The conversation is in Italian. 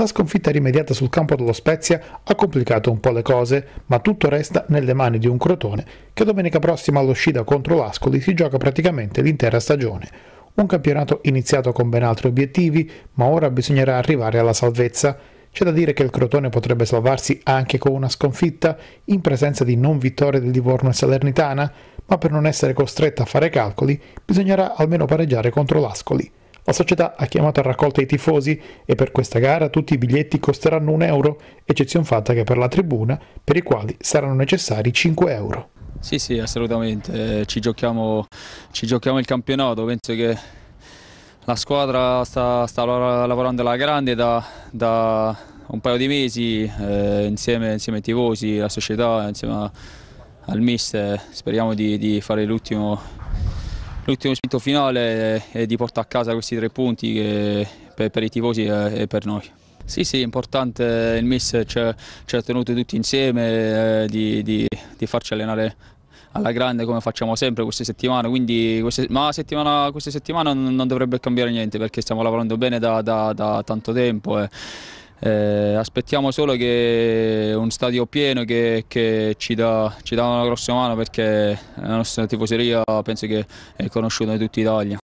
La sconfitta rimediata sul campo dello Spezia ha complicato un po' le cose, ma tutto resta nelle mani di un Crotone che domenica prossima all'uscita contro l'Ascoli si gioca praticamente l'intera stagione. Un campionato iniziato con ben altri obiettivi, ma ora bisognerà arrivare alla salvezza. C'è da dire che il Crotone potrebbe salvarsi anche con una sconfitta in presenza di non vittorie del Livorno e Salernitana, ma per non essere costretta a fare calcoli bisognerà almeno pareggiare contro l'Ascoli. La società ha chiamato a raccolta i tifosi e per questa gara tutti i biglietti costeranno un euro, eccezione fatta che per la tribuna, per i quali saranno necessari 5 euro. Sì, sì, assolutamente, eh, ci giochiamo, ci giochiamo il campionato, penso che la squadra sta, sta lavorando alla grande da, da, un paio di mesi eh, insieme, insieme, ai tifosi, la società, insieme al mister, speriamo di, di fare l'ultimo l'ultimo spinto finale è di portare a casa questi tre punti che per, i tifosi e per noi. Sì, sì, è importante, il miss cioè, ci ha tenuto tutti insieme eh, di, di, di farci allenare alla grande come facciamo sempre queste settimane, quindi queste, ma settimana, questa settimana non dovrebbe cambiare niente perché stiamo lavorando bene da, da, da tanto tempo. E, eh. Eh, aspettiamo solo che un stadio pieno che, che ci, dà, ci dà una grossa mano perché la nostra tifoseria penso che è conosciuta in tutta Italia.